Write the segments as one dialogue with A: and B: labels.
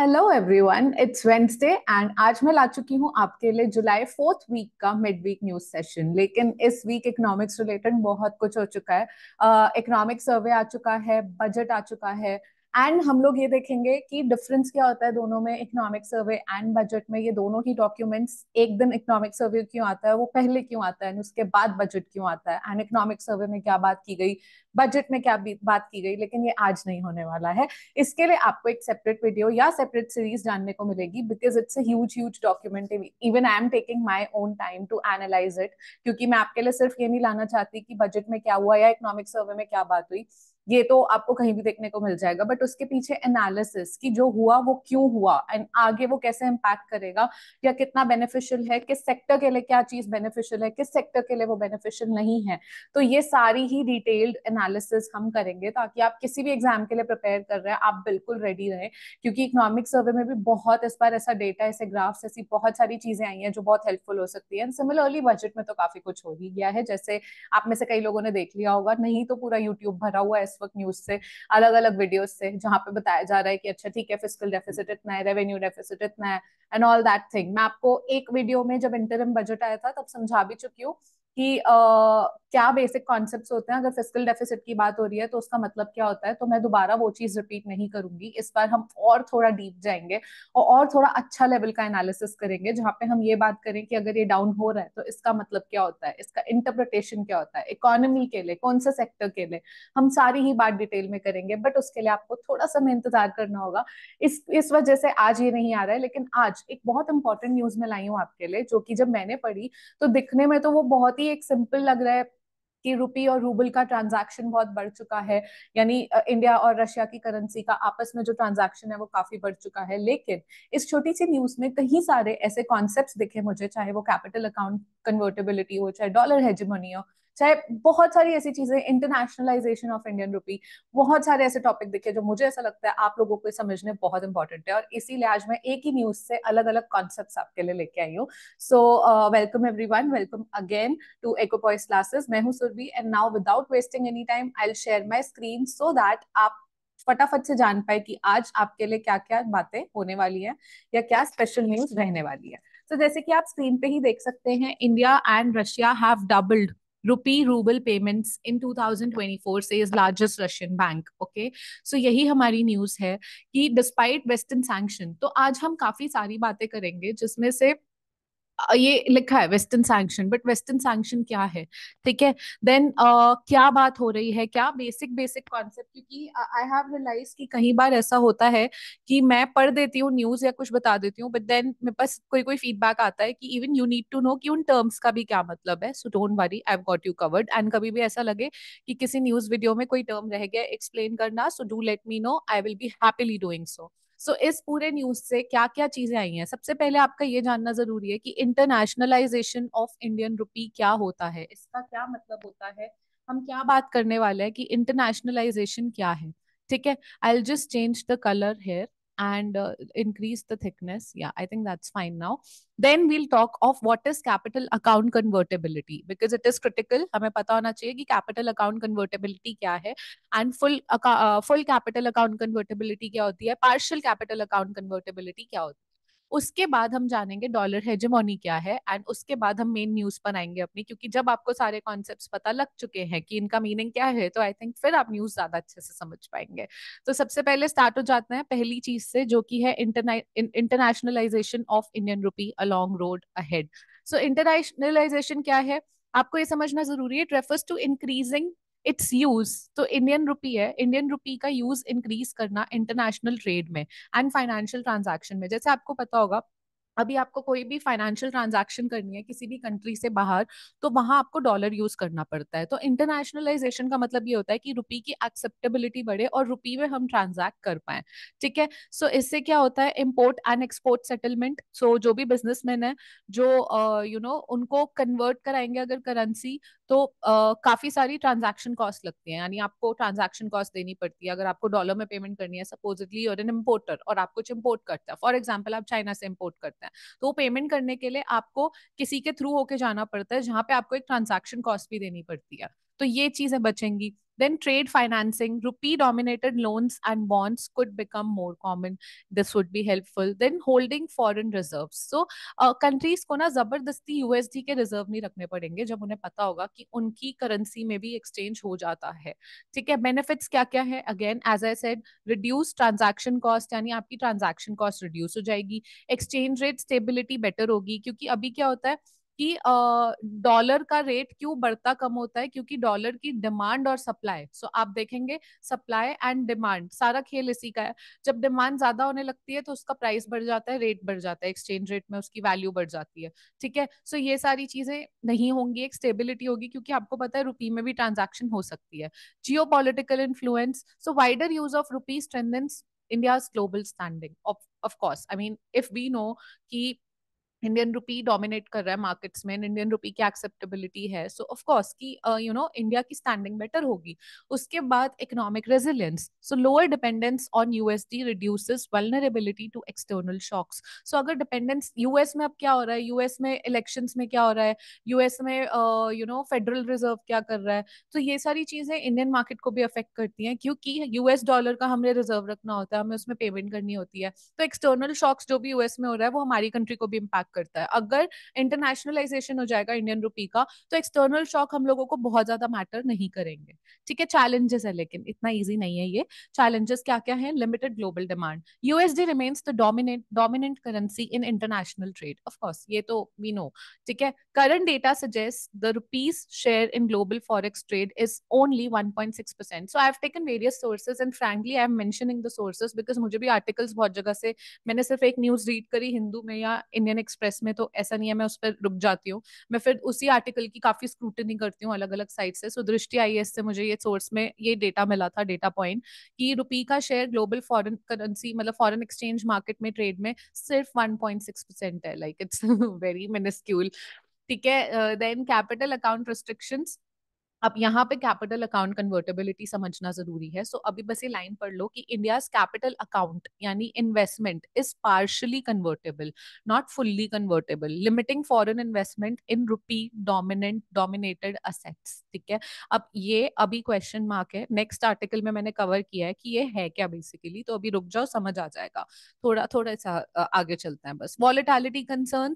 A: Hello everyone it's Wednesday and आज मैं ला चुकी हूँ आपके लिए जुलाई फोर्थ वीक का मिड वीक न्यूज सेशन लेकिन इस वीक इकोनॉमिक्स रिलेटेड बहुत कुछ हो चुका है इकोनॉमिक uh, सर्वे आ चुका है बजट आ चुका है एंड हम लोग ये देखेंगे कि डिफरेंस क्या होता है दोनों में इकोनॉमिक सर्वे एंड बजट में ये दोनों ही डॉक्यूमेंट्स एक दिन इकोनॉमिक सर्वे क्यों आता है वो पहले क्यों आता है उसके बाद बजट क्यों आता है एंड इकोनॉमिक सर्वे में क्या बात की गई बजट में क्या बात की गई लेकिन ये आज नहीं होने वाला है इसके लिए आपको एक सेपरेट वीडियो या सेपरेट सीरीज जानने को मिलेगी because it's as huge document even I am taking my own time to analyse it क्योंकि मैं आपके लिए सिर्फ ये नहीं लाना चाहती कि बजट में क्या हुआ या इकोनॉमिक सर्वे में क्या बात हुई ये तो आपको कहीं भी देखने को मिल जाएगा बट उसके पीछे एनालिसिस कि जो हुआ वो क्यों हुआ एंड आगे वो कैसे इम्पैक्ट करेगा या कितना बेनिफिशियल है किस सेक्टर के लिए क्या चीज बेनिफिशियल है किस सेक्टर के लिए वो बेनिफिशियल नहीं है तो ये सारी ही डिटेल्ड एनालिसिस हम करेंगे ताकि आप किसी भी एग्जाम के लिए प्रिपेयर कर रहे हैं आप बिल्कुल रेडी रहे क्योंकि इकोनॉमिक सर्वे में भी बहुत इस बार ऐसा डेटा ऐसे ग्राफ्स ऐसी बहुत सारी चीजें आई हैं जो बहुत हेल्पफुल हो सकती है एंड सिमिलरली बजट में तो काफी कुछ हो ही गया है जैसे आप में से कई लोगों ने देख लिया होगा नहीं तो पूरा यूट्यूब भरा हुआ है फेसबुक न्यूज से अलग अलग वीडियो से जहाँ पे बताया जा रहा है कि अच्छा ठीक है फिजिकल डेफिसिट इतना है रेवेन्यू डेफिसिट इतना है एंड ऑल दैट थिंग मैं आपको एक वीडियो में जब इंटरम बजट आया था तब समझा भी चुकी हूँ कि uh, क्या बेसिक कॉन्सेप्ट होते हैं अगर फिजिकल डेफिसिट की बात हो रही है तो उसका मतलब क्या होता है तो मैं दोबारा वो चीज रिपीट नहीं करूंगी इस बार हम और थोड़ा डीप जाएंगे और और थोड़ा अच्छा लेवल का एनालिसिस करेंगे जहां पे हम ये बात करें कि अगर ये डाउन हो रहा है तो इसका मतलब क्या होता है इसका इंटरप्रिटेशन क्या होता है इकोनॉमी के लिए कौन से सेक्टर के लिए हम सारी ही बात डिटेल में करेंगे बट उसके लिए आपको थोड़ा समय इंतजार करना होगा इस इस वजह से आज ये नहीं आ रहा है लेकिन आज एक बहुत इंपॉर्टेंट न्यूज में लाई हूँ आपके लिए जो कि जब मैंने पढ़ी तो दिखने में तो वो बहुत ही एक सिंपल लग रहा है कि रुपी और रूबल का ट्रांजैक्शन बहुत बढ़ चुका है यानी इंडिया और रशिया की करेंसी का आपस में जो ट्रांजैक्शन है वो काफी बढ़ चुका है लेकिन इस छोटी सी न्यूज में कई सारे ऐसे कॉन्सेप्ट दिखे मुझे चाहे वो कैपिटल अकाउंट कन्वर्टेबिलिटी हो चाहे डॉलर हेजमोनी हो चाहे बहुत सारी ऐसी चीजें इंटरनेशनलाइजेशन ऑफ इंडियन रूपी बहुत सारे ऐसे टॉपिक देखे जो मुझे ऐसा लगता है आप लोगों को समझने बहुत इंपॉर्टेंट है और इसीलिए आज मैं एक ही न्यूज से अलग अलग कॉन्सेप्ट आपके लिए लेके आई हूँ so welcome every welcome again to Ecopoise classes मैं हूँ Surabhi and now without wasting any time I share my screen so that आप फटाफट से जान पाए कि आज आपके लिए क्या क्या बातें होने वाली है या क्या स्पेशल न्यूज रहने वाली है तो so, जैसे कि आप स्क्रीन पे ही देख सकते हैं India and Russia have doubled rupee rouble payments in 2024 से is largest Russian bank okay so यही हमारी न्यूज है कि डिस्पाइट वेस्टर्न सैंक्शन तो आज हम काफी सारी बातें करेंगे जिसमें से ये लिखा है western sanction but western sanction क्या है ठीक है देन क्या बात हो रही है क्या बेसिक बेसिक कॉन्सेप्ट क्योंकि आई हैव रियलाइज कि कई बार ऐसा होता है कि मैं पढ़ देती हूँ न्यूज या कुछ बता देती हूँ बट देन मेरे पास कोई कोई फीडबैक आता है कि even you need to know कि उन टर्म्स का भी क्या मतलब है so don't worry I got you covered and कभी भी ऐसा लगे कि किसी न्यूज वीडियो में कोई टर्म रह गया एक्सप्लेन करना so do let me know I will be happily doing so so इस पूरे न्यूज से क्या क्या चीजें आई हैं सबसे पहले आपका ये जानना जरूरी है कि इंटरनेशनलाइजेशन ऑफ इंडियन रुपी क्या होता है इसका क्या मतलब होता है हम क्या बात करने वाले हैं कि इंटरनेशनलाइजेशन क्या है ठीक है I just change the colour hair and uh, increase the thickness. Yeah, I think that's fine now. Then we'll talk of what is capital account convertibility because it is critical. हमें पता होना चाहिए कि capital account convertibility kya hai and full uh, full capital account convertibility kya hoti hai, partial capital account convertibility kya hoti hai. उसके बाद हम जानेंगे dollar hegemony क्या है एंड उसके बाद हम मेन न्यूज पर आएंगे अपनी क्योंकि जब आपको सारे कॉन्सेप्ट पता लग चुके हैं कि इनका मीनिंग क्या है तो आई थिंक फिर आप न्यूज ज्यादा अच्छे से समझ पाएंगे तो सबसे पहले स्टार्ट हो जाते हैं पहली चीज से जो की है internationalisation of Indian rupee along road ahead so internationalisation क्या है आपको ये समझना जरूरी है it refers to increasing its use तो इंडियन रुपी है इंडियन रुपी का यूज इंक्रीज करना इंटरनेशनल ट्रेड में एंड फाइनेंशियल ट्रांजेक्शन में जैसे आपको पता होगा अभी आपको कोई भी फाइनेंशियल ट्रांजैक्शन करनी है किसी भी कंट्री से बाहर तो वहां आपको डॉलर यूज करना पड़ता है तो इंटरनेशनलाइजेशन का मतलब ये होता है कि रुपी की एक्सेप्टेबिलिटी बढ़े और रुपी में हम ट्रांजैक्ट कर पाए ठीक है सो so, इससे क्या होता है import and export settlement so जो भी बिजनेसमैन है जो you uh, know you know, उनको कन्वर्ट कराएंगे अगर करेंसी तो uh, काफी सारी ट्रांजेक्शन कॉस्ट लगती है यानी आपको ट्रांजेक्शन कॉस्ट देनी पड़ती है अगर आपको डॉलर में पेमेंट करनी है सपोजिटली और एन इम्पोर्टर और आप कुछ इम्पोर्ट करते हैं फॉर एग्जाम्पल आप चाइना से इम्पोर्ट करते हैं है तो वो पेमेंट करने के लिए आपको किसी के थ्रू होके जाना पड़ता है जहाँ पे आपको एक ट्रांजेक्शन कॉस्ट भी देनी पड़ती है तो ये चीजें बचेंगी Then trade financing, rupee dominated loans and bonds could become more common. This would be helpful. Then holding foreign reserves. So countries uh, को ना जबरदस्ती यूएसडी के रिजर्व नहीं रखने पड़ेंगे जब उन्हें पता होगा कि उनकी करेंसी में भी एक्सचेंज हो जाता है ठीक है बेनिफिट्स क्या क्या है again as I said reduce transaction cost यानी आपकी ट्रांजैक्शन कॉस्ट रिड्यूस हो जाएगी एक्सचेंज रेट स्टेबिलिटी बेटर होगी क्योंकि अभी क्या होता है कि डॉलर का रेट क्यों बढ़ता कम होता है क्योंकि डॉलर की डिमांड और सप्लाई सो आप देखेंगे सप्लाई एंड डिमांड सारा खेल इसी का है जब डिमांड ज्यादा होने लगती है तो उसका प्राइस बढ़ जाता है रेट बढ़ जाता है एक्सचेंज रेट में उसकी वैल्यू बढ़ जाती है ठीक है सो ये सारी चीजें नहीं होंगी एक स्टेबिलिटी होगी क्योंकि आपको पता है रुपी में भी ट्रांजेक्शन हो सकती है geo political influence so wider use of rupee strengthens India global standing of of course I mean if we know कि इंडियन रुपी डोमिनेट कर रहा है मार्केट्स में इंडियन रुपी की एक्सेप्टेबिलिटी है सो ऑफ कोर्स कि यू नो इंडिया की standing better होगी उसके बाद economic resilience so lower dependence on USD reduces vulnerability to external shocks so अगर डिपेंडेंस यूएस में अब क्या हो रहा है यूएस में इलेक्शन में क्या हो रहा है यूएस में यू नो फेडरल रिजर्व क्या कर रहा है तो so, ये सारी चीजें इंडियन मार्केट को भी अफेक्ट करती हैं क्योंकि यूएस डॉलर का हमने रिजर्व रखना होता है हमें उसमें पेमेंट करनी होती है तो एक्सटर्नल शॉक्स जो भी यूएस में हो रहा है वो हमारी कंट्री को भी इम्पैक्ट करता है अगर इंटरनेशनलाइजेशन हो जाएगा इंडियन रूपी का तो एक्सटर्नल शॉक हम लोगों को बहुत ज्यादा मैटर नहीं करेंगे ठीक है चैलेंजेस है लेकिन इतना ईजी नहीं है ये चैलेंजेस क्या क्या है limited global demand USD remains the dominate dominant currency in international trade of course ये तो वी नो ठीक है current data suggest the rupee's share in global forex trade is only one point six percent 1.6% so taken various sources and frankly I am mentioning the sources because मुझे भी articles बहुत जगह से मैंने सिर्फ एक न्यूज रीड करी हिंदू में या इंडियन एक्सप्रेस एक्सप्रेस में तो ऐसा नहीं है मैं उस पर रुक जाती हूँ मैं फिर उसी आर्टिकल की काफी स्क्रूटनी करती हूँ अलग अलग साइड से सो दृष्टि आई से मुझे ये सोर्स में ये डेटा मिला था डेटा पॉइंट कि रुपी का शेयर ग्लोबल फॉरन करेंसी मतलब फॉरन एक्सचेंज मार्केट में ट्रेड में सिर्फ 1.6 परसेंट है लाइक इट्स वेरी मिनिस्क्यूल ठीक है देन कैपिटल अकाउंट रिस्ट्रिक्शंस अब यहाँ पे कैपिटल अकाउंट कन्वर्टेबिलिटी समझना जरूरी है सो so, अभी बस ये लाइन पढ़ लो कि इंडिया कैपिटल अकाउंट यानी investment is partially convertible not fully convertible limiting foreign investment in rupee dominant dominated assets ठीक है अब ये अभी क्वेश्चन मार्क है नेक्स्ट आर्टिकल में मैंने कवर किया है कि ये है क्या बेसिकली तो अभी रुक जाओ समझ आ जाएगा थोड़ा थोड़ा सा आगे चलते हैं बस volatility concern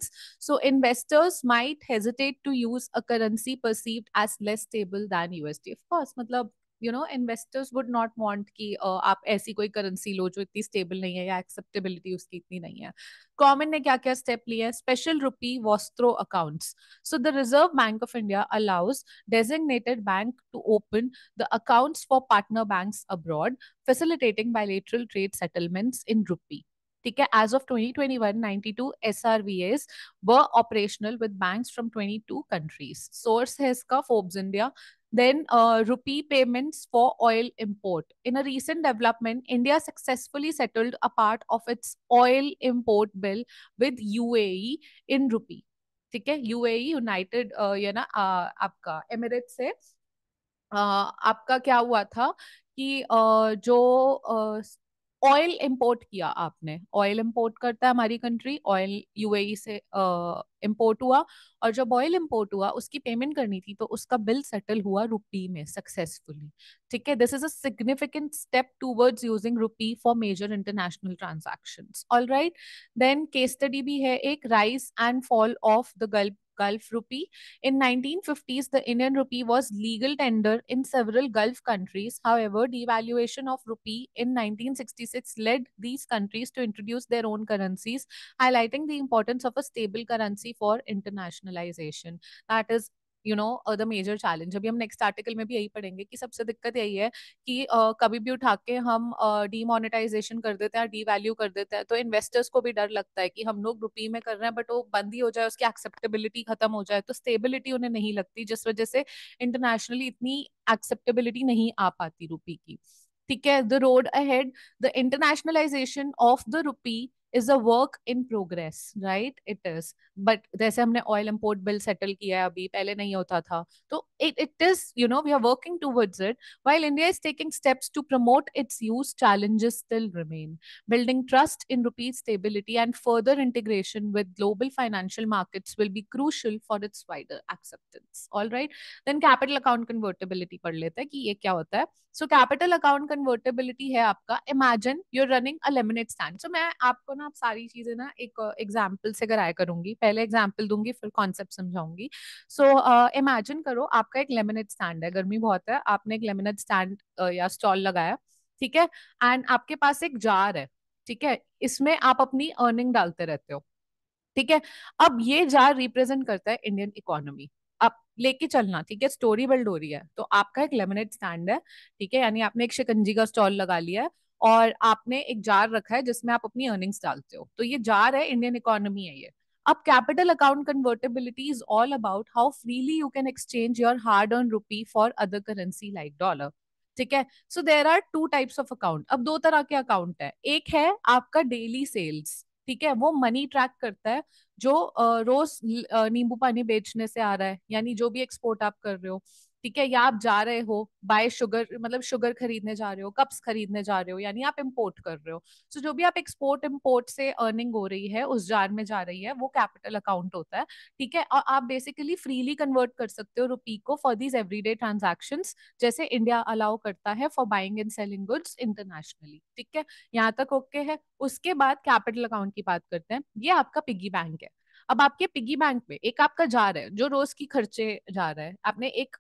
A: so investors might hesitate to use a currency perceived as less stable valuable than USD. Of course, मतलब you know investors would not want कि आप ऐसी कोई करेंसी लो जो इतनी स्टेबल नहीं है या एक्सेप्टेबिलिटी उसकी इतनी नहीं है कॉमन ने क्या क्या स्टेप लिए special rupee vostro accounts so the Reserve Bank of India allows designated bank to open the accounts for partner banks abroad facilitating bilateral trade settlements in rupee ठीक है as of 2021 92 SRVs were operational with banks from 22 countries source है इसका Forbes India then uh, rupee payments for oil import. In a recent development, India successfully settled a part of its oil import bill with UAE in rupee. ठीक है UAE United ये ना आपका Emirates से आपका क्या हुआ था कि जो ऑयल इंपोर्ट किया आपने ऑयल इंपोर्ट करता है हमारी कंट्री ऑयल यूएई से इम्पोर्ट हुआ और जब ऑयल इम्पोर्ट हुआ उसकी पेमेंट करनी थी तो उसका बिल सेटल हुआ रुपी में सक्सेसफुली ठीक है this is a significant step towards using rupee for major international transaction all right then case study भी है एक rise and fall of the Gulf Gulf rupee. In 1950s, the Indian rupee was legal tender in several Gulf countries. However, devaluation of rupee in 1966 led these countries to introduce their own currencies, highlighting the importance of a stable currency for internationalization. That is you know the major challenge अभी हम next article में भी यही पढ़ेंगे कि सबसे दिक्कत यही है कि uh, कभी भी उठा के हम डीमोनेटाइजेशन uh, कर देते हैं डीवैल्यू कर देते हैं तो इन्वेस्टर्स को भी डर लगता है कि हम लोग रुपी में कर रहे हैं बट वो बंद ही हो जाए उसकी एक्सेप्टेबिलिटी खत्म हो जाए तो स्टेबिलिटी उन्हें नहीं लगती जिस वजह से इंटरनेशनली इतनी एक्सेप्टेबिलिटी नहीं आ पाती रुपी की ठीक है the road ahead the internationalisation of the rupee is a work in progress right it is but जैसे हमने ऑयल इम्पोर्ट बिल सेटल किया है अभी पहले नहीं होता था तो it it is you know we are working towards it while India is taking steps to promote its use challenges still remain building trust in rupee stability and further integration with global financial markets will be crucial for its wider acceptance all right then capital account convertibility पढ़ लेते हैं कि ये क्या होता है so capital account convertibility है आपका imagine you're running a laminate stand so मैं आपको ना ना आप सारी चीजें ना एक एग्जाम्पल से कराया करूंगी पहले एग्जाम्पल दूंगी फिर कॉन्सेप्ट समझाऊंगी सो इमेजिन करो आपका एक लेमिनेट स्टैंड है गर्मी बहुत है आपने एक लेमिनेट स्टैंड uh, या स्टॉल लगाया ठीक है एंड आपके पास एक जार है ठीक है इसमें आप अपनी अर्निंग डालते रहते हो ठीक है अब ये जार रिप्रेजेंट करता है इंडियन इकोनॉमी आप लेके चलना ठीक है स्टोरी बिल्ड हो रही है तो आपका एक लेमिनेट स्टैंड है ठीक है यानी आपने एक शिकंजी का स्टॉल लगा लिया है और आपने एक जार रखा है जिसमें आप अपनी अर्निंग्स डालते हो तो ये जार है इंडियन इकोनॉमी है ये अब capital account convertibility is all about how freely you can exchange your hard earn rupee for other currency like dollar ठीक है so there are two types of account अब दो तरह के अकाउंट है एक है आपका डेली सेल्स ठीक है वो मनी ट्रैक करता है जो रोज नींबू पानी बेचने से आ रहा है यानी जो भी एक्सपोर्ट आप कर रहे हो ठीक है या आप जा रहे हो बाय शुगर मतलब शुगर खरीदने जा रहे हो कप्स खरीदने जा रहे हो यानी आप इम्पोर्ट कर रहे हो सो so, जो भी आप एक्सपोर्ट इम्पोर्ट से अर्निंग हो रही है उस जार में जा रही है वो कैपिटल अकाउंट होता है ठीक है और आप बेसिकली फ्रीली कन्वर्ट कर सकते हो रुपी को फॉर दीज एवरीडे ट्रांजेक्शन जैसे इंडिया अलाउ करता है for buying and selling goods internationally ठीक है यहाँ तक ओके okay है उसके बाद कैपिटल अकाउंट की बात करते हैं ये आपका पिगी बैंक है अब आपके पिगी बैंक में एक आपका जार है जो रोज की खर्चे जा रहा है आपने एक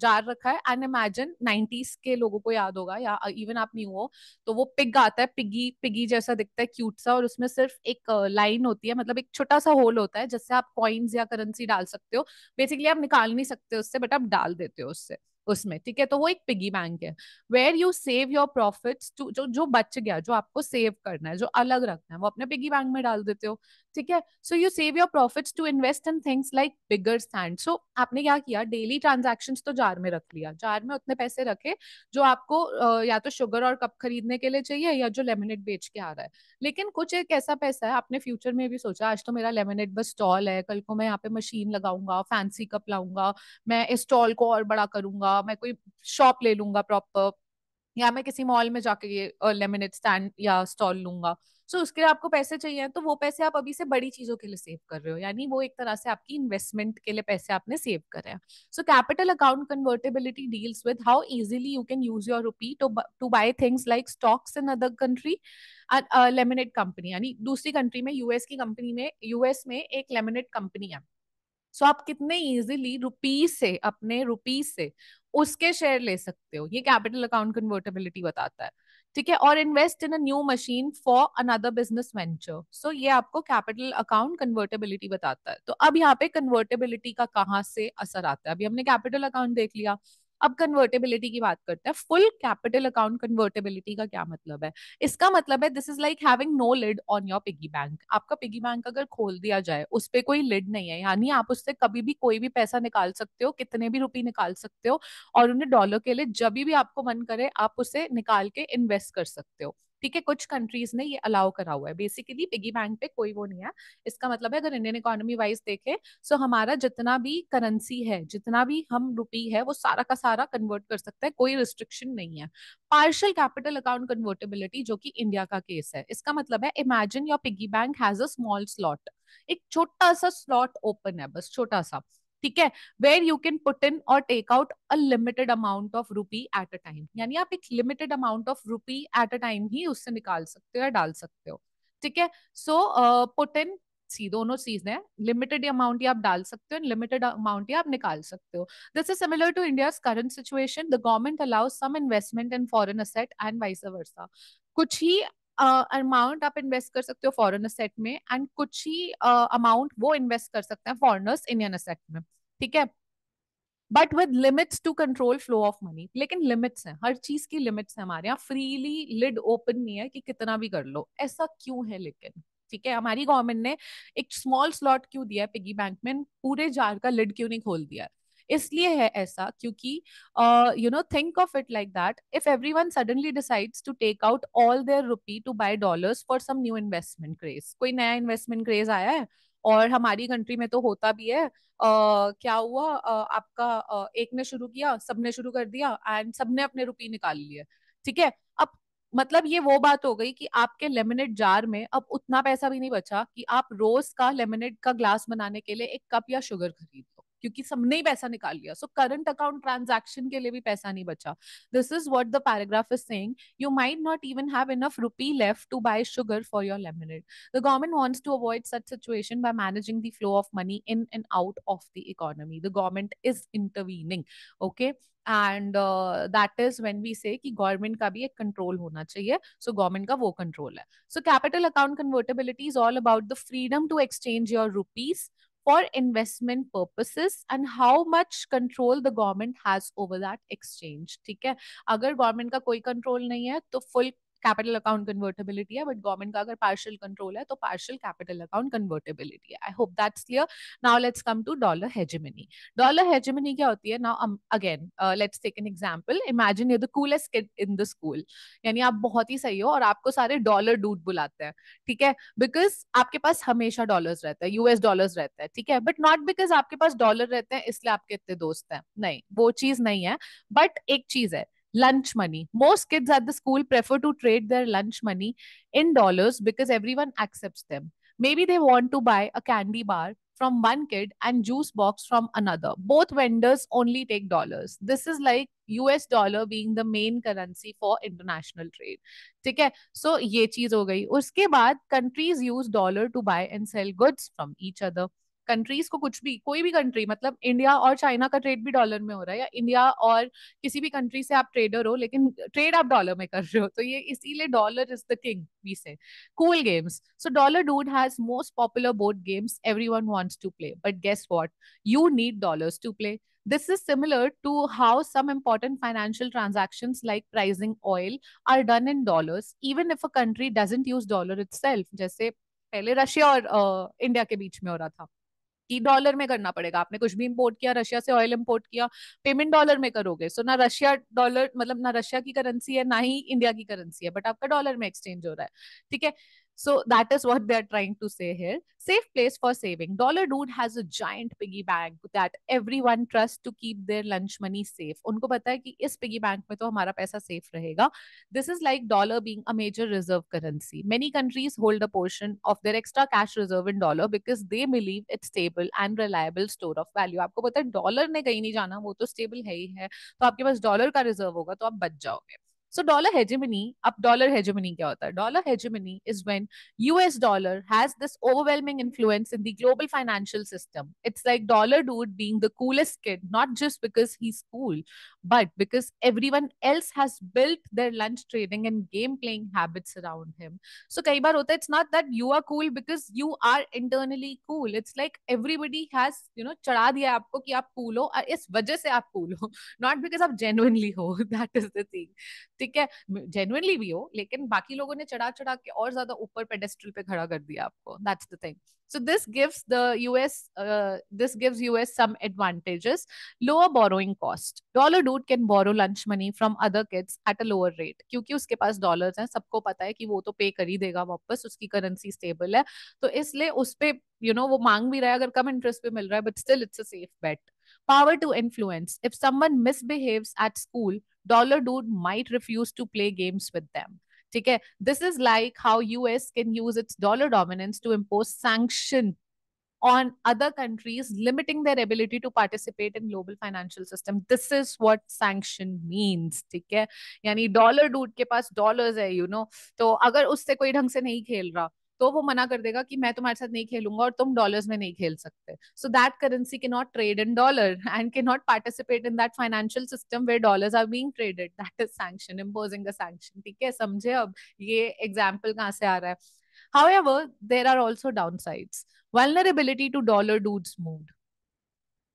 A: जार रखा है एंड इमेजिन नाइन्टीज के लोगों को याद होगा या इवन आप न्यू हो तो वो पिग आता है पिगी पिगी जैसा दिखता है क्यूट सा और उसमें सिर्फ एक लाइन होती है मतलब एक छोटा सा होल होता है जिससे आप कॉइन्स या करेंसी डाल सकते हो बेसिकली आप निकाल नहीं सकते उससे बट आप डाल देते हो उससे उसमें ठीक है तो वो एक पिगी बैंक है where you save your profit जो जो बच गया जो आपको सेव करना है जो अलग रखना है वो अपने पिगी बैंक में डाल देते हो ठीक है so you save your profits to invest in things like bigger stand so आपने क्या किया डेली ट्रांजेक्शन तो जार में रख लिया जार में उतने पैसे रखे जो आपको या तो शुगर और कप खरीदने के लिए चाहिए या जो लेमिनेट बेच के आ रहा है लेकिन कुछ एक ऐसा पैसा है आपने फ्यूचर में भी सोचा आज तो मेरा लेमिनेट बस स्टॉल है कल को मैं यहाँ पे मशीन लगाऊंगा फैंसी कप लाऊंगा मैं इस स्टॉल को और बड़ा करूंगा लूंगा मैं कोई शॉप ले लूंगा प्रॉपर या मैं किसी मॉल में जाके ये लेमिनेट स्टैंड या स्टॉल लूंगा सो so, उसके लिए आपको पैसे चाहिए तो वो पैसे आप अभी से बड़ी चीजों के लिए सेव कर रहे हो यानी वो एक तरह से आपकी इन्वेस्टमेंट के लिए पैसे आपने सेव कर रहे हैं so capital account convertibility deals with how easily you can use your rupee to to buy things like stocks in other country laminate company यानी दूसरी कंट्री में यूएस की कंपनी में यूएस में एक लेमिनेट कंपनी है सो आप कितने इजीली रुपी से अपने रुपी से उसके शेयर ले सकते हो ये कैपिटल अकाउंट कन्वर्टेबिलिटी बताता है ठीक है और invest in a new machine for another business venture so ये आपको कैपिटल अकाउंट कन्वर्टेबिलिटी बताता है तो अब यहाँ पे कन्वर्टेबिलिटी का कहाँ से असर आता है अभी हमने कैपिटल अकाउंट देख लिया अब कन्वर्टेबिलिटी की बात करते हैं फुल कैपिटल अकाउंट कन्वर्टेबिलिटी का क्या मतलब है इसका मतलब है this is like having no lid on your piggy bank आपका पिगी बैंक अगर खोल दिया जाए उस पर कोई लिड नहीं है यानी आप उससे कभी भी कोई भी पैसा निकाल सकते हो कितने भी रुपये निकाल सकते हो और उन्हें डॉलर के लिए जब भी आपको मन करे आप उसे निकाल के इन्वेस्ट कर सकते हो ठीक है कुछ कंट्रीज ने ये अलाउ करा हुआ है बेसिकली पिगी बैंक पे कोई वो नहीं है इसका मतलब है अगर इंडियन इकोनॉमी वाइज देखें सो हमारा जितना भी करेंसी है जितना भी हम रुपी है वो सारा का सारा कन्वर्ट कर सकते हैं कोई रिस्ट्रिक्शन नहीं है पार्शल कैपिटल अकाउंट कन्वर्टेबिलिटी जो कि इंडिया का केस है इसका मतलब है imagine your piggy bank has a small slot एक छोटा सा स्लॉट ओपन है बस छोटा सा ठीक है where you can put in or take out a limited amount of rupee at a time यानी आप एक limited amount of rupee at a time ही उससे निकाल सकते हो या डाल सकते हो ठीक है सो पुट इन सी दोनों चीज है लिमिटेड अमाउंट ही आप डाल सकते हो लिमिटेड अमाउंट ही आप निकाल सकते हो this is similar to India current situation the government allow some investment in foreign asset and vice versa कुछ ही अमाउंट आप इन्वेस्ट कर सकते हो फॉरन असेट में एंड कुछ ही अमाउंट uh, वो इन्वेस्ट कर सकते हैं फॉरनर्स इंडियन असेट में ठीक है but with limits to control flow of money लेकिन लिमिट्स हैं हर चीज की लिमिट्स हैं हमारे यहाँ फ्रीली लिड ओपन नहीं है कि कितना भी कर लो ऐसा क्यों है लेकिन ठीक है हमारी गवर्नमेंट ने एक स्मॉल स्लॉट क्यों दिया है पिगी बैंक में पूरे जार का लिड क्यों नहीं खोल दिया इसलिए है ऐसा क्योंकि you know think of it like that if everyone suddenly decides to take out all their rupee to buy dollars for some new investment craze कोई नया इन्वेस्टमेंट क्रेज आया है और हमारी कंट्री में तो होता भी है Uh, क्या हुआ uh, आपका uh, एक ने शुरू किया सबने शुरू कर दिया एंड सबने अपने रुपी निकाल लिए ठीक है अब मतलब ये वो बात हो गई कि आपके लेमिनेट जार में अब उतना पैसा भी नहीं बचा कि आप रोज का लेमिनेट का ग्लास बनाने के लिए एक कप या शुगर खरीद क्योंकि सबने ही पैसा निकाल लिया सो करंट अकाउंट ट्रांजेक्शन के लिए भी पैसा नहीं बचा this is what the paragraph is saying you might not even have enough rupee left to buy sugar for your lemonade the government wants to avoid such situation by managing the flow of money in and out of the economy the government is intervening okay and that is when we say कि government का भी एक control होना चाहिए सो so government का वो control है so capital account convertibility is all about the freedom to exchange your rupees for investment purposes and how much control the government has over that exchange ठीक है अगर government का कोई control नहीं है तो full कैपिटल अकाउंट कन्वर्टेबिलिटी है but government का अगर पार्शियल कंट्रोल है तो पार्शियल कैपिटल अकाउंट कन्वर्टेबिलिटी है I hope that's clear now let's come to dollar hegemony dollar hegemony क्या होती है now again let's take an example imagine you the coolest kid in the school यानी आप बहुत ही सही हो और आपको सारे डॉलर डूट बुलाते हैं ठीक है बिकॉज आपके पास हमेशा डॉलर रहता है यूएस डॉलर रहता है ठीक है बट नॉट बिकॉज आपके पास डॉलर रहते हैं इसलिए आपके इतने दोस्त हैं नहीं वो चीज नहीं है बट एक चीज है lunch money. Most kids at the school prefer to trade their lunch money in dollars because everyone accepts them. Maybe they want to buy a candy bar from one kid and juice box from another. Both vendors only take dollars. This is like US dollar being the main currency for international trade. Okay, so ये चीज हो गई उसके बाद countries use dollar to buy and sell goods from each other. Countries को कुछ भी कोई भी कंट्री मतलब इंडिया और चाइना का ट्रेड भी डॉलर में हो रहा है या इंडिया और किसी भी कंट्री से आप ट्रेडर हो लेकिन ट्रेड आप डॉलर में कर रहे हो तो ये इसीलिए dollar is the king we say cool games. So Dollar Dude has most popular board games everyone wants to play. But guess what? You need dollars to play. This is similar to how some important financial transactions like pricing oil are done in dollars, even if a country doesn't use dollar itself. जैसे पहले Russia और India के बीच में हो रहा था कि dollar में करना पड़ेगा आपने कुछ भी इम्पोर्ट किया रशिया से ऑयल इम्पोर्ट किया पेमेंट डॉलर में करोगे सो ना रशिया डॉलर मतलब ना रशिया की करेंसी है ना ही इंडिया की करेंसी है बट आपका डॉलर में एक्सचेंज हो रहा है ठीक है So that is what they're trying to say here. Safe place for saving. Dollar Dude has a giant piggy bank that everyone trusts to keep their lunch money safe. Unko pata hai ki is piggy bank mein to hamara paisa safe rahega. This is like dollar being a major reserve currency. Many countries hold a portion of their extra cash reserve in dollar because they believe it's stable and reliable store of value. Aapko pata hai dollar ne kahin nahi jana, wo to stable hai hi hai. To aapke पास dollar ka reserve hoga, to aap bach jaoge. So dollar hegemony अब dollar hegemony क्या होता है dollar hegemony is when US dollar has this overwhelming influence in the financial system it's like dollar dude being the coolest kid not just because he is cool but because everyone else has built their lunch trading and game playing habits around him so कई बार होता है it's not that you are cool because you are internally cool it's like everybody has you know चढ़ा दिया आपको कि आप cool हो और इस वजह से आप कूल हो नॉट बिकॉज आप जेनुअनली हो दैट इज द थिंग ठीक है जेनुअनली भी हो लेकिन बाकी लोगों ने चढ़ा चढ़ा के और ज्यादा ऊपर पेडेस्ट्रल पे खड़ा कर दिया आपको that's the thing so this gives the US this gives US some advantages lower borrowing cost dollar dude can borrow lunch money from other kids at a lower rate क्योंकि उसके पास डॉलर हैं सबको पता है कि वो तो पे कर ही देगा वापस उसकी करेंसी स्टेबल है तो इसलिए उस पर यू नो वो मांग भी रहा है अगर कम इंटरेस्ट पे मिल रहा है but still it's a safe bet Power to influence. If someone misbehaves at school, Dollar Dude might refuse to play games with them. Okay, this is like how US can use its dollar dominance to impose sanction on other countries limiting their ability to participate in global financial system this is what sanction means Okay, yani dollar dude ke के dollars hai, you know? तो अगर उससे koi ढंग se nahi khel raha. तो वो मना कर देगा कि मैं तुम्हारे साथ नहीं खेलूंगा और तुम डॉलर्स में नहीं खेल सकते so that currency can not trade in dollar and can not participate in that financial system where dollar are being traded that is sanction imposing a sanction ठीक है समझे अब ये एग्जाम्पल कहाँ से आ रहा है However, there are also downsides. Vulnerability to dollar dude's mood.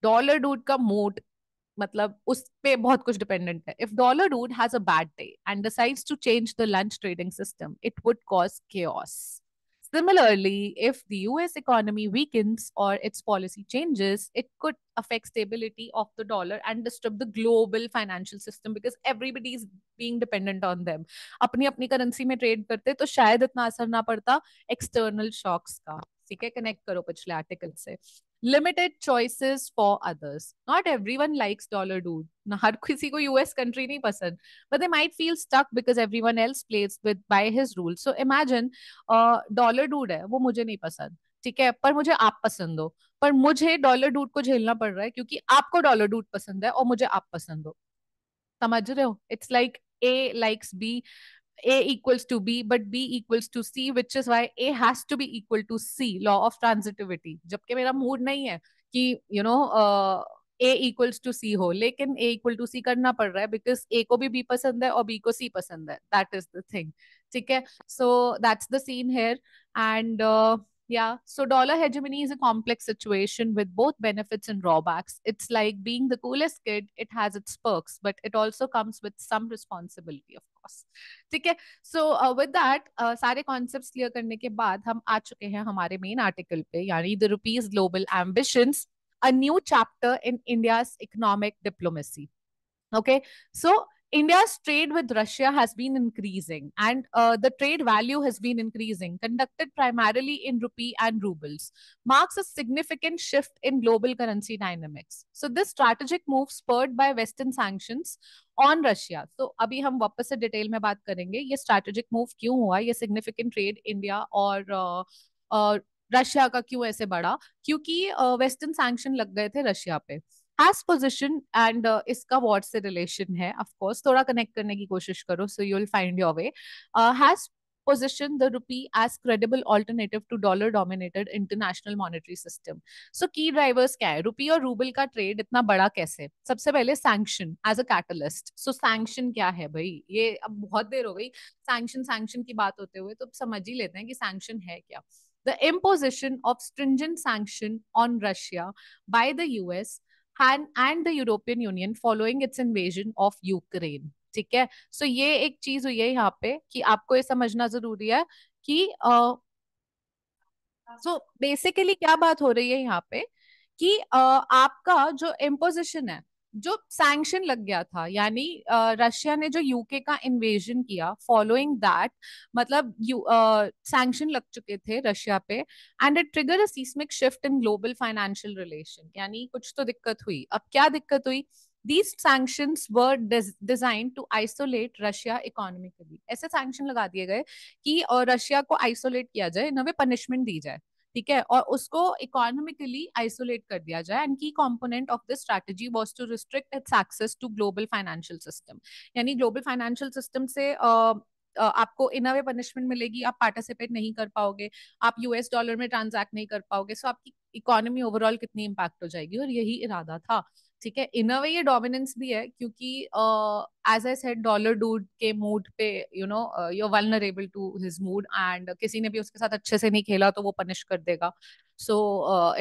A: Dollar dude का mood मतलब उस पे बहुत कुछ डिपेंडेंट है if dollar dude has a bad day and decides to change the lunch trading system it would cause chaos Similarly, if the US economy weakens or its policy changes, it could affect stability of the dollar and disturb the global financial system because everybody is being dependent on them. अपनी अपनी currency में trade करते तो शायद इतना असर ना पड़ता एक्सटर्नल शॉक्स का ठीक है कनेक्ट करो पिछले आर्टिकल से limited choices for others not everyone likes dollar dude हर किसी को यूएस कंट्री नहीं पसंद but they might feel stuck because one else plays with by his rule so imagine dollar dude है वो मुझे नहीं पसंद ठीक है पर मुझे आप पसंद हो पर मुझे डॉलर डूट को झेलना पड़ रहा है क्योंकि आपको डॉलर डूट पसंद है और मुझे आप पसंद हो समझ रहे हो it's like A likes B a equals to b but b equals to c which is why a has to be equal to c law of transitivity जबकि मेरा mood नहीं है कि you know uh, a equals to c हो लेकिन a equal to c करना पड़ रहा है because a को भी b पसंद है और b को c पसंद है that is the thing ठीक है so that's the scene here and uh, Yeah. So dollar hegemony is a complex situation with both benefits and drawbacks. It's like being the coolest kid, it has its perks, but it also comes with some responsibility, of cost ठीक है so with that सारे concept clear करने के बाद हम आ चुके हैं हमारे मेन आर्टिकल पे यानी the rupee's global ambition a new chapter in India economic diplomacy okay so India's trade with Russia has been increasing and uh, the trade value has been increasing, conducted primarily in rupee and rubles, marks a significant shift in global currency dynamics. So, this strategic move spurred by Western sanctions on Russia. So, अभी हम वापस से detail में बात करेंगे ये strategic move क्यों हुआ ये significant trade India और uh, uh, रशिया का क्यों ऐसे बढ़ा क्योंकि uh, Western सैंक्शन लग गए थे Russia पे हैज पोजिशन एंड इसका वॉट से रिलेशन है अफकोर्स थोड़ा कनेक्ट करने की कोशिश करो so you will find your way has position the rupee as credible alternative to dollar dominated international monetary system so key drivers क्या है रुपी और रूबल का ट्रेड इतना बड़ा कैसे सबसे पहले sanction as a catalyst so sanction क्या है भाई ये अब बहुत देर हो गई सैंक्शन सैंक्शन की बात होते हुए तो समझ ही लेते हैं कि सैंक्शन है क्या the imposition of stringent sanction on russia by the us and, and the European Union following its invasion of Ukraine. ठीक है सो so, ये एक चीज हुई है यहाँ पे कि आपको ये समझना जरूरी है कि सो uh, बेसिकली so, क्या बात हो रही है यहाँ पे कि uh, आपका जो इम्पोजिशन है जो सैंक्शन लग गया था यानी रशिया ने जो यूके का इन्वेजन किया फॉलोइंग दैट मतलब सैंक्शन लग चुके थे रशिया पे and it trigger a seismic shift in global financial relation यानी कुछ तो दिक्कत हुई अब क्या दिक्कत हुई these sanction were design to isolate Russia economically ऐसे सैंक्शन लगा दिए गए कि रशिया को आइसोलेट किया जाए इन्हें पनिशमेंट दी जाए ठीक है और उसको इकोनॉमिकली आइसोलेट कर दिया जाए and key component of this strategy was to restrict its access to global financial system यानी ग्लोबल फाइनेंशियल सिस्टम से uh, Uh, आपको इन अवे पनिशमेंट मिलेगी आप पार्टिसिपेट नहीं कर पाओगे आप यूएस डॉलर में ट्रांजैक्ट नहीं कर पाओगे सो आपकी इकोनॉमी ओवरऑल कितनी इम्पैक्ट हो जाएगी और यही इरादा था ठीक है इन अ वे ये डोमिनेंस भी है क्योंकि as I said dollar dude के मूड पे you know you vulnerable to his mood and किसी ने भी उसके साथ अच्छे से नहीं खेला तो वो पनिश कर देगा so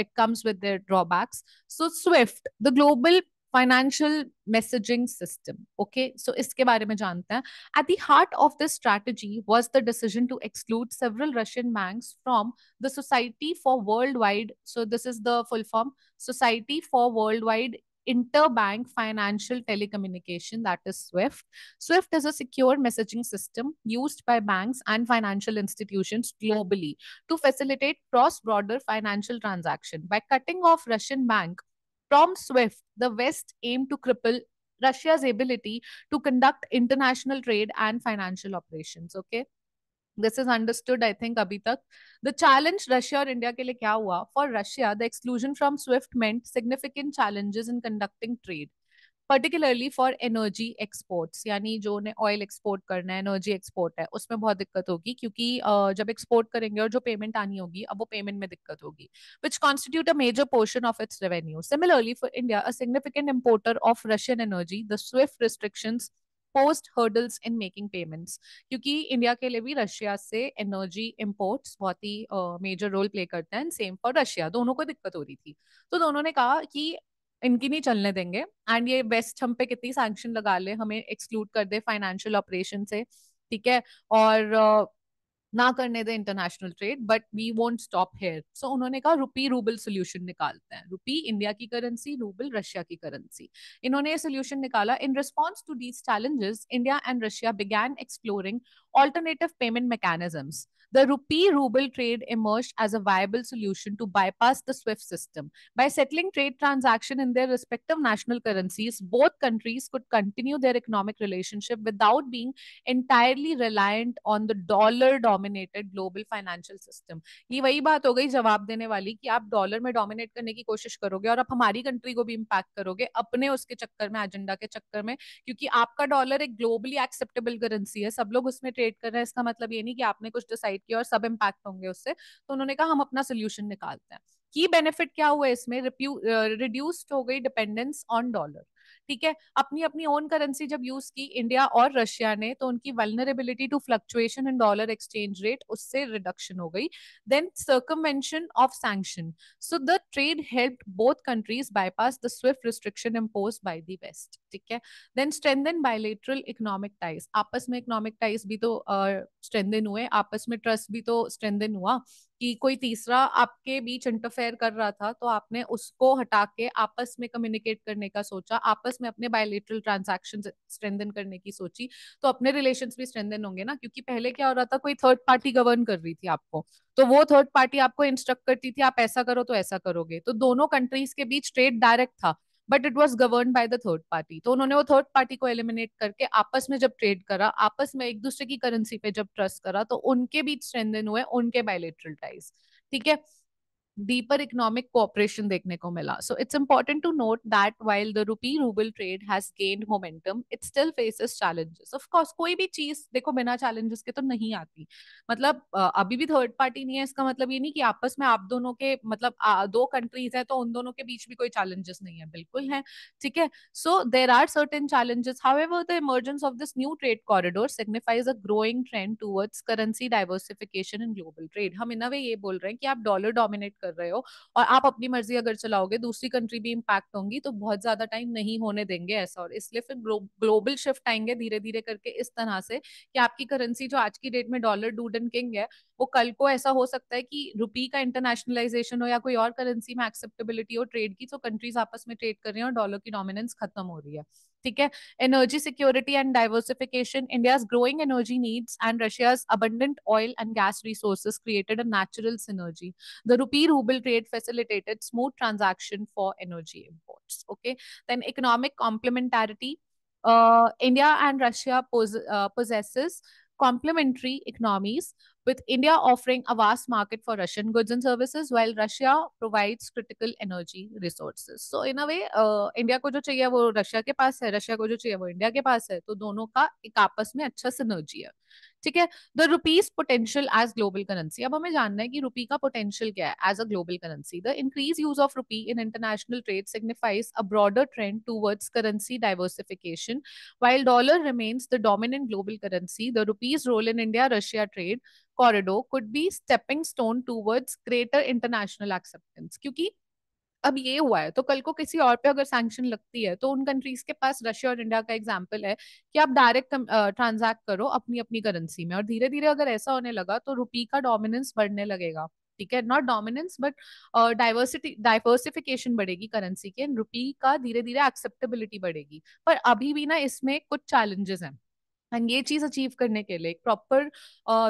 A: it comes with their drawbacks so SWIFT the global financial messaging system okay so इसके बारे में जानते हैं at the heart of this strategy was the decision to exclude several Russian bank from the society for worldwide so this is the full form society for worldwide interbank financial telecommunication that is swift swift is a secure messaging system used by banks and financial institutions globally to facilitate cross border financial transaction by cutting off russian bank from swift the west aimed to cripple russia's ability to conduct international trade and financial operations okay this is understood I think अभी तक the challenge Russia और India के लिए क्या हुआ for Russia the exclusion from SWIFT meant significant challenges in conducting trade particularly for energy exports यानी जो उन्हें ऑयल एक्सपोर्ट करना है एनर्जी एक्सपोर्ट है उसमें बहुत दिक्कत होगी क्योंकि जब एक्सपोर्ट करेंगे और जो पेमेंट आनी होगी अब वो पेमेंट में दिक्कत होगी which constitute a major portion of its revenue similarly for India a significant importer of Russian energy the SWIFT restrictions posed hurdles in making payments क्योंकि इंडिया के लिए भी रशिया से एनर्जी इम्पोर्ट्स बहुत ही मेजर रोल प्ले करते हैं same for Russia दोनों को दिक्कत हो रही थी तो दोनों ने कहा कि इनकी नहीं चलने देंगे एंड ये वेस्ट हम पे कितनी सैंक्शन लगा ले हमें एक्सक्लूड कर दे फाइनेंशियल ऑपरेशन से ठीक है और uh, ना करने दें international trade but we won't stop here so उन्होंने कहा रुपी रूबल सोल्यूशन निकालते हैं रुपी इंडिया की करेंसी रूबल रशिया की करेंसी इन्होंने ये सोल्यूशन निकाला in response to these challenges India and Russia began exploring alternative payment mechanisms The rupee ruble trade emerged as a viable solution to bypass the SWIFT system. By settling trade transaction in their respective national currencies, both countries could continue their economic relationship without being entirely reliant on the dollar dominated global financial system ye wahi baat ho gayi jawab dene wali ki aap dollar mein dominate karne ki koshish karoge aur aap hamari country ko bhi impact karoge apne uske chakkar mein agenda ke chakkar mein kyunki aapka dollar ek globally acceptable currency hai sab log usme trade kar rahe हैं iska matlab ye nahi ki aapne kuch decide benefit की और सब impact होंगे उससे तो उन्होंने कहा हम अपना सोल्यूशन निकालते हैं की बेनिफिट क्या हुआ इसमें रिड्यूस्ड हो गई डिपेंडेंस ऑन डॉलर ठीक है अपनी अपनी ओन करेंसी जब यूज की इंडिया और रशिया ने तो उनकी vulnerability to fluctuation in dollar exchange rate उससे रिडक्शन हो गई then circumvention of sanction so the trade help both countries bypass the SWIFT restriction impose by the West ठीक है then strengthen bilateral economic ties आपस में economic ties भी तो strengthen uh, हुए आपस में ट्रस्ट भी तो स्ट्रेंथन हुआ कि कोई तीसरा आपके बीच इंटरफेयर कर रहा था तो आपने उसको हटा के आपस में कम्युनिकेट करने का सोचा आपस में अपने बायोलिट्रल ट्रांजेक्शन स्ट्रेंथन करने की सोची तो अपने रिलेशन भी स्ट्रेंथन होंगे ना क्योंकि पहले क्या हो रहा था कोई थर्ड पार्टी गवर्न कर रही थी आपको तो वो थर्ड पार्टी आपको इंस्ट्रक्ट करती थी आप ऐसा करो तो ऐसा करोगे तो दोनों कंट्रीज के बीच ट्रेड डायरेक्ट था but it was govern by the third party तो उन्होंने वो थर्ड पार्टी को एलिमिनेट करके आपस में जब ट्रेड करा आपस में एक दूसरे की करेंसी पे जब ट्रस्ट करा तो उनके बीच स्ट्रेंदन हुए उनके बायोलिट्रल टाइज ठीक है डीपर इकोनॉमिक कोऑपरेशन देखने को मिला so it's important to note that while the rupee ruble trade has gained momentum it still faces challenges Of कोई भी चीज देखो बिना चैलेंजेस के तो नहीं आती मतलब अभी भी थर्ड पार्टी नहीं है इसका मतलब ये नहीं कि आपस में आप दोनों के मतलब दो कंट्रीज है तो उन दोनों के बीच भी कोई चैलेंजेस नहीं है बिल्कुल है ठीक है so there are certain challenges however the emergence of this new trade corridor signifies a growing trend towards currency diversification in global trade हम इन अ वे ये बोल रहे हैं कि आप डॉलर डोमिनेट कर रहे हो और आप अपनी मर्जी अगर चलाओगे दूसरी कंट्री भी इम्पैक्ट होंगी तो बहुत ज्यादा टाइम नहीं होने देंगे ऐसा और इसलिए फिर ग्लोबल शिफ्ट आएंगे धीरे धीरे करके इस तरह से कि आपकी करेंसी जो आज की डेट में डॉलर डूड एंड किंग है वो कल को ऐसा हो सकता है कि रुपी का इंटरनेशनलाइजेशन हो या कोई और करेंसी में एक्सेप्टेबिलिटी हो ट्रेड की तो कंट्रीज आपस में ट्रेड कर रही है और डॉलर की डोमिनेंस खत्म हो रही है ठीक है energy security and diversification India's growing energy needs and Russia's abundant oil and gas resources created natural synergy. The rupee ruble trade facilitated smooth transaction for energy imports. Okay, then economic complementarity. Uh, India and Russia pos uh, possesses complementary economies, with India offering a vast market for Russian goods and services, while Russia provides critical energy resources. So in a way, uh, India को जो चाहिए वो Russia के पास है Russia को जो चाहिए वो India के पास है तो दोनों का एक आपस में अच्छा synergy है ठीक है the rupee's potential as global currency अब हमें जानना है कि रुपी का पोटेंशियल क्या है as a global currency the increase use of rupee in international trade signifies a broader trend towards currency diversification while dollar remains the dominant global currency the rupee's role in India Russia trade corridor could be stepping stone towards greater international acceptance क्योंकि अब ये हुआ है तो कल को किसी और पे अगर सैंक्शन लगती है तो उन कंट्रीज के पास रशिया और इंडिया का एग्जाम्पल है कि आप डायरेक्ट ट्रांजैक्ट करो अपनी अपनी करेंसी में और धीरे धीरे अगर ऐसा होने लगा तो रुपी का डोमिनेंस बढ़ने लगेगा ठीक है not dominance but diversity diversification बढ़ेगी करेंसी के रुपी का धीरे धीरे एक्सेप्टेबिलिटी बढ़ेगी पर अभी भी ना इसमें कुछ चैलेंजेस हैं एंड ये चीज अचीव करने के लिए एक प्रॉपर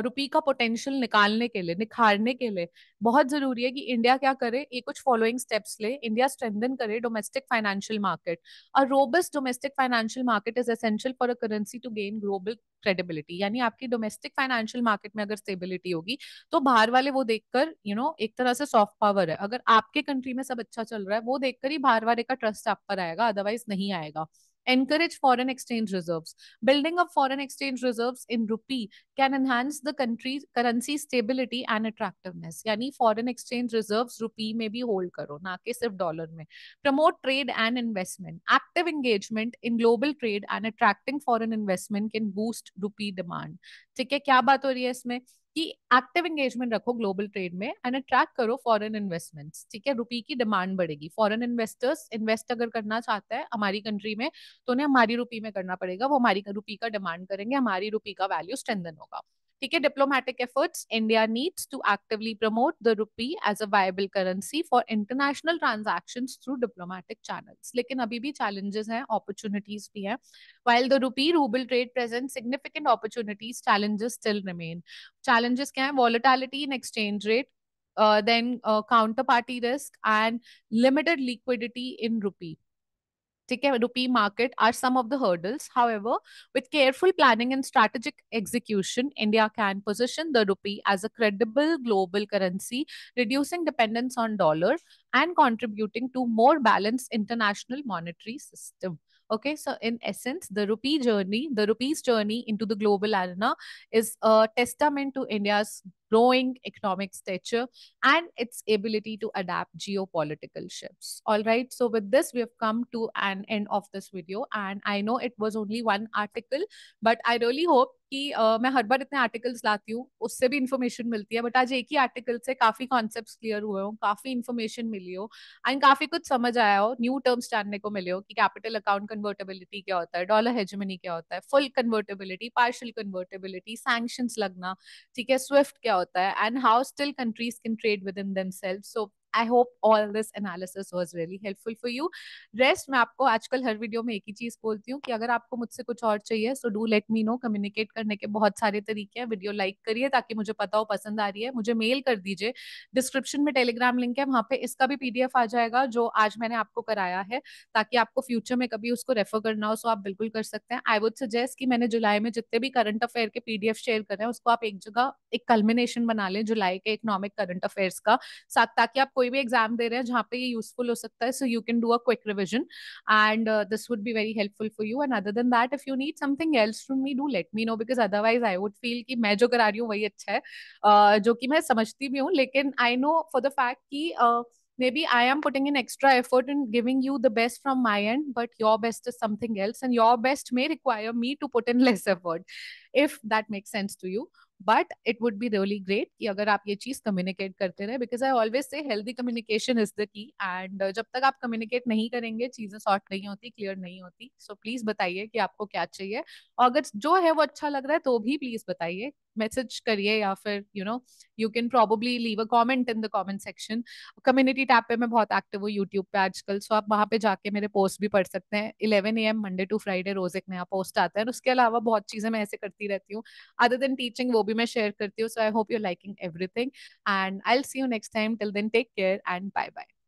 A: रुपी का पोटेंशियल निकालने के लिए निखारने के लिए बहुत जरूरी है कि इंडिया क्या करे ये कुछ फॉलोइंग स्टेप्स ले इंडिया स्ट्रेंथन करे domestic financial market a robust domestic financial market is essential for a currency to gain global credibility यानी आपकी डोमेस्टिक फाइनेंशियल मार्केट में अगर स्टेबिलिटी होगी तो बाहर वाले वो देखकर यू नो एक तरह से सॉफ्ट पावर है अगर आपके कंट्री में सब अच्छा चल रहा है वो देखकर ही बाहर वाले का ट्रस्ट आप पर आएगा अदरवाइज नहीं आएगा encourage foreign exchange reserves. Building up foreign exchange reserves in rupee can enhance the country's currency stability and attractiveness. Yani foreign exchange reserves rupee may be hold karo ना कि dollar में. Promote trade and investment. Active engagement in global trade and attracting foreign investment can boost rupee demand. ठीक है क्या बात हो कि active engagement रखो ग्लोबल ट्रेड में एंड अट्रैक्ट करो फॉरेन इन्वेस्टमेंट्स ठीक है रुपी की डिमांड बढ़ेगी फॉरेन इन्वेस्टर्स इन्वेस्ट अगर करना चाहता है हमारी कंट्री में तो उन्हें हमारी रुपी में करना पड़ेगा वो हमारी रुपी का डिमांड करेंगे हमारी रुपी का वैल्यू स्ट्रेंथन होगा ठीक है diplomatic efforts India needs to actively promote the rupee as a viable currency for international transaction through diplomatic channels लेकिन अभी भी चैलेंजेस हैं अपॉर्चुनिटीज भी हैं while the rupee ruble trade present significant opportunities challenges still remain challenges क्या है volatility in exchange rate Uh, then uh, counterparty risk and limited liquidity in rupee the rupee market are some of the hurdles. However, with careful planning and strategic execution, India can position the rupee as a credible global currency, reducing dependence on dollars and contributing to more balanced international monetary system. Okay, so in essence, the rupee journey, the rupee's journey into the global arena is a testament to India's growing economic stature and its ability to adapt geopolitical shifts. All right. So, with this, we have come to an end of this video. And I know it was only one article, but I really hope कि uh, मैं हर बार इतने articles लाती हूँ उससे भी information मिलती है but आज एक ही आर्टिकल से काफी कॉन्सेप्ट क्लियर हुए हो काफी इन्फॉर्मेशन मिली हो एंड काफी कुछ समझ आया हो न्यू टर्म्स जानने को मिले हो कि कैपिटल अकाउंट कन्वर्टेबिलिटी क्या होता है डॉलर हेजमनी क्या होता है full convertibility partial convertibility sanction लगना ठीक है स्विफ्ट क्या होता है and how still countries can trade with in them so I hope all this analysis was really helpful for you rest मैं आपको आजकल हर वीडियो में एक ही चीज बोलती हूँ कि अगर आपको मुझसे कुछ और चाहिए so do let me know communicate करने के बहुत सारे तरीके हैं वीडियो लाइक करिए ताकि मुझे पता हो पसंद आ रही है मुझे मेल कर दीजिए डिस्क्रिप्शन में टेलीग्राम लिंक है वहां पे इसका भी पीडीएफ आ जाएगा जो आज मैंने आपको कराया है ताकि आपको फ्यूचर में कभी उसको रेफर करना हो सो आप बिल्कुल कर सकते हैं आई वुड सजेस्ट कि मैंने जुलाई में जितने भी करंट अफेयर के पीडीएफ शेयर कर रहे हैं उसको आप एक जगह एक कल्मिनेशन बना लें जुलाई के इकोनॉमिक करंट अफेयर्स का साथ ताकि आपको कोई भी एग्जाम दे रहे हैं जहाँ पे ये यूजफुल हो सकता है so you can do a quick revision and this would be very helpful for you and other than that if you need something else from me do let me know because otherwise I would feel कि मैं जो करा रही हूँ वही अच्छा है uh, जो कि मैं समझती भी हूँ लेकिन I know for the fact कि maybe I am putting in extra effort in giving you the best from my and but your best is something else and your best may require me to put in less effort if that makes sense to you but it would be really great कि अगर आप ये चीज communicate करते रहे because I always say healthy communication is the key and जब तक आप कम्युनिकेट नहीं करेंगे चीजें सॉर्ट नहीं होती क्लियर नहीं होती सो प्लीज बताइए कि आपको क्या चाहिए और अगर जो है वो अच्छा लग रहा है तो भी प्लीज बताइए मैसेज करिए या फिर you know you can probably leave a comment in the comment section community tab पे मैं बहुत एक्टिव हूँ यूट्यूब पे आजकल सो आप वहाँ पे जाके मेरे पोस्ट भी पढ़ सकते हैं eleven A M Monday to Friday रोज एक नया पोस्ट आता है और उसके अलावा बहुत चीज़ें मैं ऐसे करती रहती हूँ अदर देन टीचिंग वो भी मैं शेयर करती हूँ so I hope you liking everything and I'll see you next time till then take care and bye bye